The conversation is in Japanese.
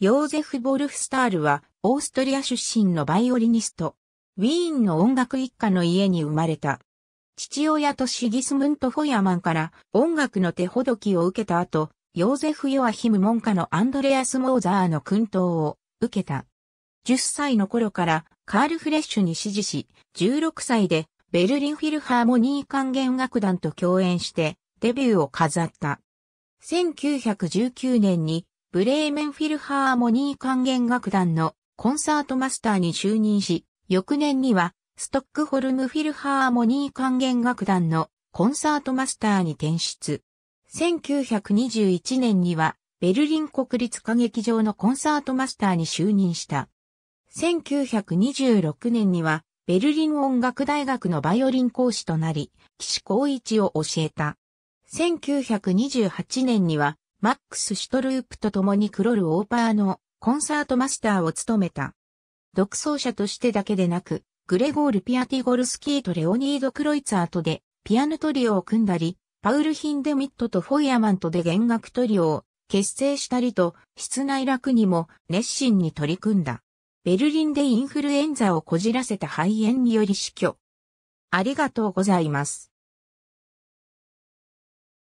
ヨーゼフ・ボルフスタールは、オーストリア出身のバイオリニスト。ウィーンの音楽一家の家に生まれた。父親とシギスムント・フォヤマンから音楽の手ほどきを受けた後、ヨーゼフ・ヨアヒム門下のアンドレアス・モーザーの訓導を受けた。10歳の頃からカール・フレッシュに支持し、16歳でベルリン・フィルハーモニー管弦楽団と共演してデビューを飾った。1919年にブレーメンフィルハーモニー管弦楽団のコンサートマスターに就任し、翌年にはストックホルムフィルハーモニー管弦楽団のコンサートマスターに転出。1921年にはベルリン国立歌劇場のコンサートマスターに就任した。1926年にはベルリン音楽大学のバイオリン講師となり、岸光一を教えた。1928年にはマックス・シュトループと共にクロル・オーパーのコンサートマスターを務めた。独奏者としてだけでなく、グレゴール・ピアティゴルスキーとレオニード・クロイツァーとでピアノトリオを組んだり、パウル・ヒンデミットとフォイアマントで弦楽トリオを結成したりと、室内楽にも熱心に取り組んだ。ベルリンでインフルエンザをこじらせた肺炎により死去。ありがとうございます。